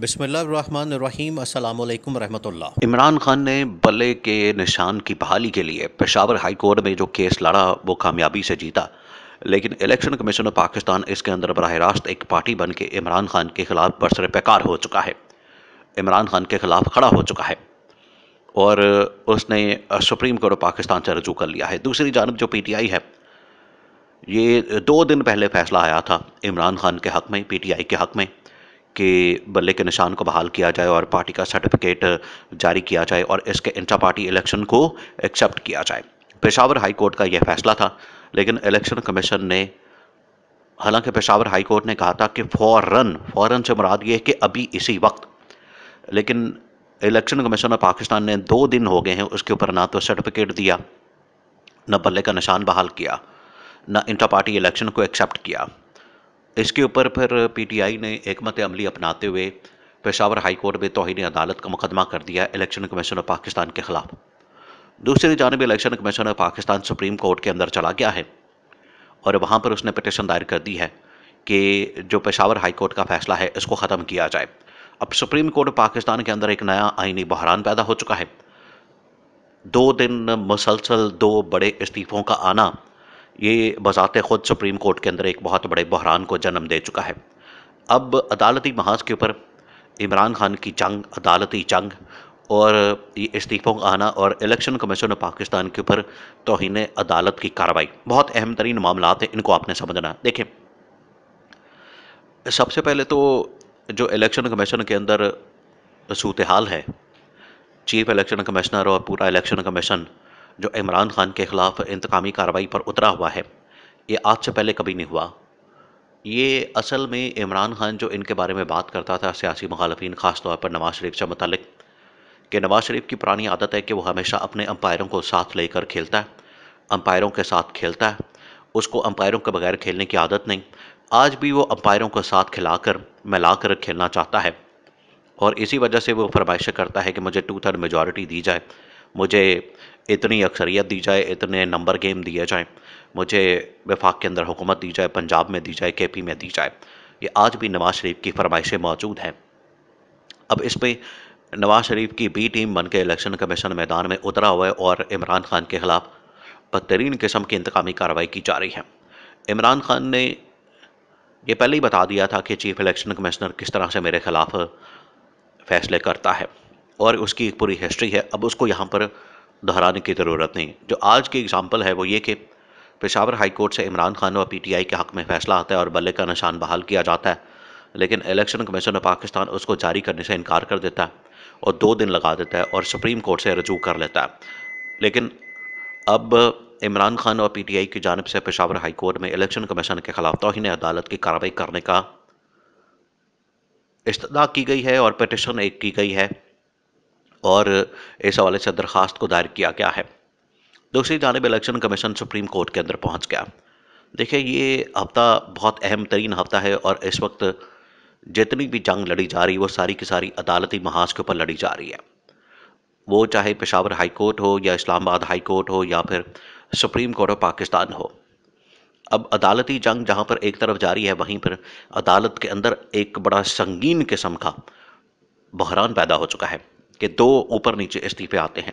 बसमीम रहमतुल्लाह इमरान खान ने बल्ले के निशान की बहाली के लिए पेशावर हाई कोर्ट में जो केस लड़ा वो कामयाबी से जीता लेकिन इलेक्शन कमीशन ऑफ पाकिस्तान इसके अंदर बरह रास्त एक पार्टी बन के इमरान खान के ख़िलाफ़ बरसर पेकार हो चुका है इमरान खान के ख़िलाफ़ खड़ा हो चुका है और उसने सुप्रीम कोर्ट ऑफ पाकिस्तान से रजू कर लिया है दूसरी जानब जो पी टी आई है ये दो दिन पहले फैसला आया था इमरान खान के हक़ में पी टी आई के हक़ में कि बल्ले के निशान को बहाल किया जाए और पार्टी का सर्टिफिकेट जारी किया जाए और इसके इंटर पार्टी इलेक्शन को एक्सेप्ट किया जाए पेशावर हाई कोर्ट का यह फैसला था लेकिन इलेक्शन कमीशन ने हालांकि पेशावर हाई कोर्ट ने कहा था कि फ़ौरन फ़ौरन से मुराद ये कि अभी इसी वक्त लेकिन इलेक्शन कमीशन ऑफ पाकिस्तान ने दो दिन हो गए हैं उसके ऊपर ना तो सर्टिफिकेट दिया न बल्ले का निशान बहाल किया ना इंटर पार्टी इलेक्शन को एक्सेप्ट किया इसके ऊपर फिर पीटीआई ने एक मत अमली अपनाते हुए पेशावर हाई कोर्ट में तोहनी अदालत का मुकदमा कर दिया इलेक्शन कमीशन ऑफ पाकिस्तान के खिलाफ दूसरी जानब election commission of Pakistan supreme court के अंदर चला गया है और वहाँ पर उसने पटिशन दायर कर दी है कि जो पेशावर हाई कोर्ट का फैसला है इसको ख़त्म किया जाए अब सुप्रीम कोर्ट पाकिस्तान के अंदर एक नया आइनी बहरान पैदा हो चुका है दो दिन मुसलसल दो बड़े इस्तीफ़ों का आना ये बजात खुद सुप्रीम कोर्ट के अंदर एक बहुत बड़े बहरान को जन्म दे चुका है अब अदालती महाज के ऊपर इमरान खान की जंग अदालती जंग और ये इस्तीफ़ों का आना और इलेक्शन कमीशन ऑफ पाकिस्तान के ऊपर तोहन अदालत की कार्रवाई बहुत अहम तरीन मामला हैं इनको आपने समझना देखें सबसे पहले तो जो इलेक्शन कमीशन के अंदर सूतहाल है चीफ इलेक्शन कमिश्नर और पूरा इलेक्शन कमीशन जो इमरान खान के ख़िलाफ़ इंतकामी कार्रवाई पर उतरा हुआ है ये आज से पहले कभी नहीं हुआ ये असल में इमरान खान जो इनके बारे में बात करता था सियासी मुखालफी ख़ासतौर पर नवाज़ शरीफ से मतलब कि नवाज़ शरीफ की पुरानी आदत है कि वो हमेशा अपने अंपायरों को साथ लेकर खेलता है अंपायरों के साथ खेलता है उसको अंपायरों के बगैर खेलने की आदत नहीं आज भी वो अंपायरों को साथ खिलाकर मिलाकर खेलना चाहता है और इसी वजह से वो फरमाइशें करता है कि मुझे टू थर्ड मेजॉरिटी दी जाए मुझे इतनी अक्सरियत दी जाए इतने नंबर गेम दिए जाएँ मुझे विफाक के अंदर हुकूमत दी जाए पंजाब में दी जाए के पी में दी जाए ये आज भी नवाज़ शरीफ की फरमाइशें मौजूद हैं अब इस पर नवाज़ शरीफ की बी टीम बन के इलेक्शन कमीशन मैदान में उतरा हुआ है और इमरान खान के ख़िलाफ़ बदतरीन किस्म की इंतकामी कार्रवाई की जा रही है इमरान खान ने ये पहले ही बता दिया था कि चीफ़ इलेक्शन कमिश्नर किस तरह से मेरे ख़िलाफ़ फैसले करता है और उसकी एक पूरी हिस्ट्री है अब उसको यहाँ पर दोहराने की ज़रूरत नहीं जो आज की एग्ज़ाम्पल है वो ये कि पेशावर हाई कोर्ट से इमरान खान व पीटीआई के हक़ में फ़ैसला आता है और बल्ले का निशान बहाल किया जाता है लेकिन इलेक्शन कमीशन ऑफ पाकिस्तान उसको जारी करने से इनकार कर देता है और दो दिन लगा देता है और सुप्रीम कोर्ट से रजू कर लेता है लेकिन अब इमरान खान और आई की जानब से पेशावर हाई कोर्ट में इलेक्शन कमीशन के खिलाफ तोहन अदालत की कार्रवाई करने का इस्तः की गई है और पटिशन एक की गई है और इस हवाले से दरख्वास्त को दायर किया गया है दूसरी जानब इलेक्शन कमीशन सुप्रीम कोर्ट के अंदर पहुँच गया देखिए ये हफ्ता बहुत अहम तरीन हफ्ता है और इस वक्त जितनी भी जंग लड़ी जा रही है वो सारी की सारी अदालती महाज के ऊपर लड़ी जा रही है वो चाहे पेशावर हाई कोर्ट हो या इस्लामाबाद हाई कोर्ट हो या फिर सुप्रीम कोर्ट ऑफ पाकिस्तान हो अब अदालती जंग जहाँ पर एक तरफ जारी है वहीं पर अदालत के अंदर एक बड़ा संगीन किस्म का बहरान पैदा हो चुका है के दो ऊपर नीचे इस्तीफे आते हैं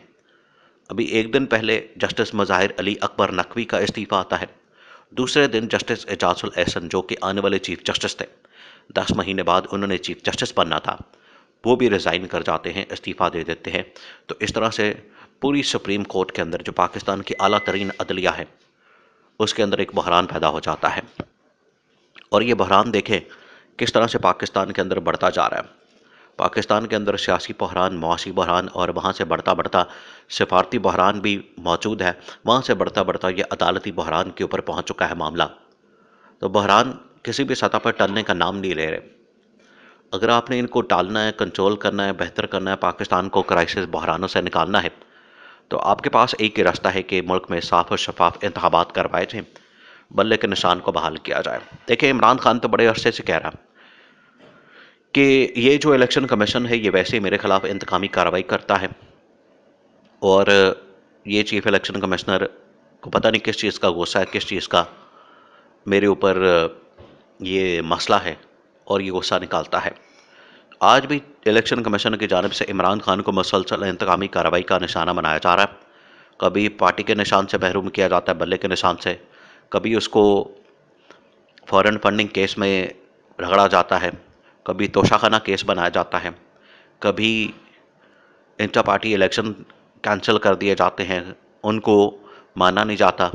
अभी एक दिन पहले जस्टिस मज़ाहिर अली अकबर नकवी का इस्तीफ़ा आता है दूसरे दिन जस्टिस एजाजुल एहसन जो कि आने वाले चीफ जस्टिस थे दस महीने बाद उन्होंने चीफ जस्टिस बनना था वो भी रिज़ाइन कर जाते हैं इस्तीफ़ा दे देते हैं तो इस तरह से पूरी सुप्रीम कोर्ट के अंदर जो पाकिस्तान की अला तरीन अदलिया है उसके अंदर एक बहरान पैदा हो जाता है और ये बहरान देखें किस तरह से पाकिस्तान के अंदर बढ़ता जा रहा है पाकिस्तान के अंदर सियासी बहरान मुआशी बहरान और वहाँ से बढ़ता बढ़ता सिफारती बहरान भी मौजूद है वहाँ से बढ़ता बढ़ता ये अदालती बहरान के ऊपर पहुँच चुका है मामला तो बहरान किसी भी सतह पर टलने का नाम नहीं ले रहे अगर आपने इनको टालना है कंट्रोल करना है बेहतर करना है पाकिस्तान को क्राइसिस बहरानों से निकालना है तो आपके पास एक ही रास्ता है कि मुल्क में साफ और शफाफ इंतबात करवाए जाएँ बल्ले के निशान को बहाल किया जाए देखिए इमरान खान तो बड़े अरसे से कह रहा है कि ये जो इलेक्शन कमीशन है ये वैसे मेरे ख़िलाफ़ इंतकामी कार्रवाई करता है और ये चीफ़ इलेक्शन कमिश्नर को पता नहीं किस चीज़ का गुस्सा है किस चीज़ का मेरे ऊपर ये मसला है और ये गुस्सा निकालता है आज भी इलेक्शन कमीशन की जानब से इमरान खान को मसलसल इंतकामी कार्रवाई का निशाना बनाया जा रहा है कभी पार्टी के निशान से महरूम किया जाता है बल्ले के निशान से कभी उसको फॉरेन फंडिंग केस में रगड़ा जाता है कभी तोशाखाना केस बनाया जाता है कभी इंटर पार्टी इलेक्शन कैंसिल कर दिए जाते हैं उनको माना नहीं जाता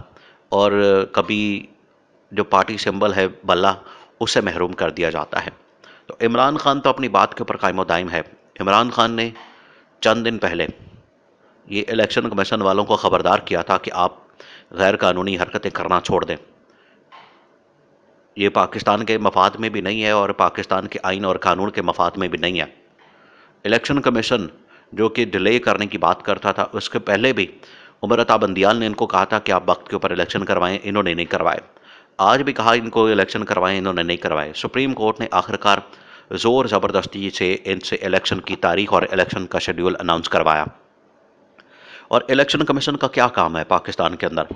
और कभी जो पार्टी सिंबल है बल्ला उसे महरूम कर दिया जाता है तो इमरान खान तो अपनी बात के ऊपर कायम दायम है इमरान खान ने चंद दिन पहले ये इलेक्शन कमीशन वालों को ख़बरदार किया था कि आप गैर कानूनी हरकतें करना छोड़ दें ये पाकिस्तान के मफाद में भी नहीं है और पाकिस्तान के आइन और कानून के मफाद में भी नहीं है इलेक्शन कमीशन जो कि डिले करने की बात करता था उसके पहले भी उमर अता बंदियाल ने इनको कहा था कि आप वक्त के ऊपर इलेक्शन करवाएं इन्होंने नहीं करवाए आज भी कहा इनको इलेक्शन करवाएं इन्होंने नहीं करवाए सुप्रीम कोर्ट ने आखिरकार ज़ोर ज़बरदस्ती से इनसे इलेक्शन की तारीख और इलेक्शन का शेड्यूल अनाउंस करवाया और इलेक्शन कमीशन का क्या काम है पाकिस्तान के अंदर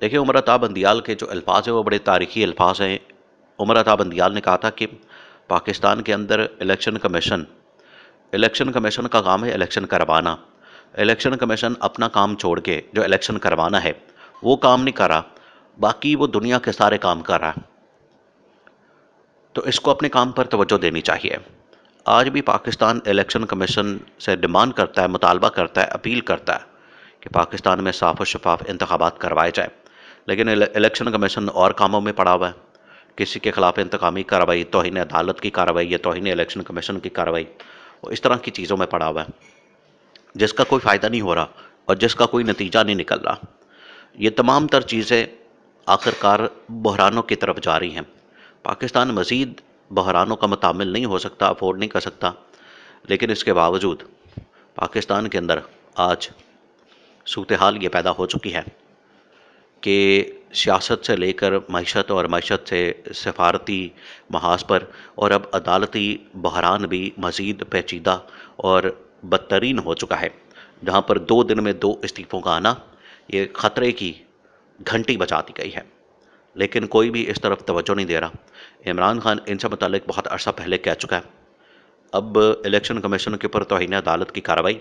देखिए उमर अताब बंदियाल के जो अल्फाज हैं वो बड़े तारीखी अल्फाज हैं उमर अताब बंदियाल ने कहा था कि पाकिस्तान के अंदर इलेक्शन कमीशन इलेक्शन कमीशन का काम है इलेक्शन करवाना इलेक्शन कमीशन अपना काम छोड़ के जो इलेक्शन करवाना है वो काम नहीं करा बाकी वो दुनिया के सारे काम कर रहा है तो इसको अपने काम पर तवज्जो देनी चाहिए आज भी पाकिस्तान इलेक्शन कमीशन से डिमांड करता है मुतालबा करता है अपील करता है कि पाकिस्तान में साफ व शफाफ इंतबात करवाए जाए लेकिन इलेक्शन कमीशन और कामों में पड़ा हुआ है किसी के खिलाफ इंतकामी कार्रवाई तोहन अदालत की कार्रवाई या तोहन इलेक्शन कमीशन की कार्रवाई और इस तरह की चीज़ों में पड़ा हुआ है जिसका कोई फ़ायदा नहीं हो रहा और जिसका कोई नतीजा नहीं निकल रहा ये तमाम तर चीज़ें आखिरकार बहरानों की तरफ जा रही हैं पाकिस्तान मज़ीद बहरानों का मतामिल नहीं हो सकता अफोर्ड नहीं कर सकता लेकिन इसके बावजूद पाकिस्तान के अंदर आज सूरत हाल ये पैदा हो चुकी है के सियासत से लेकर मीशत और मीशत से सफारती महाज पर और अब अदालती बहरान भी मज़ीद पेचीदा और बदतरीन हो चुका है जहाँ पर दो दिन में दो इस्तीफ़ों का आना ये ख़तरे की घंटी बचा दी गई है लेकिन कोई भी इस तरफ तवज्जो नहीं दे रहा इमरान खान इनसे मतलब बहुत अरसा पहले कह चुका है अब इलेक्शन कमीशन के ऊपर तोहन अदालत की कार्रवाई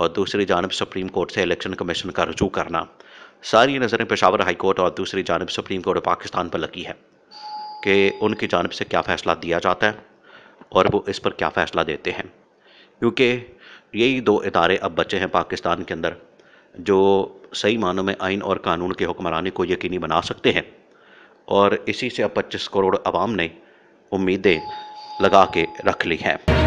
और दूसरी जानब सुप्रीम कोर्ट से इलेक्शन कमीशन का रजू करना सारी नज़रें पेशावर हाई कोर्ट और दूसरी जानब सुप्रीम कोर्ट पाकिस्तान पर लगी है कि उनकी जानब से क्या फ़ैसला दिया जाता है और वो इस पर क्या फ़ैसला देते हैं क्योंकि यही दो इदारे अब बचे हैं पाकिस्तान के अंदर जो सही मानों में आइन और कानून के हुक्मरानी को यकीनी बना सकते हैं और इसी से अब 25 करोड़ आवाम ने उम्मीदें लगा के रख ली हैं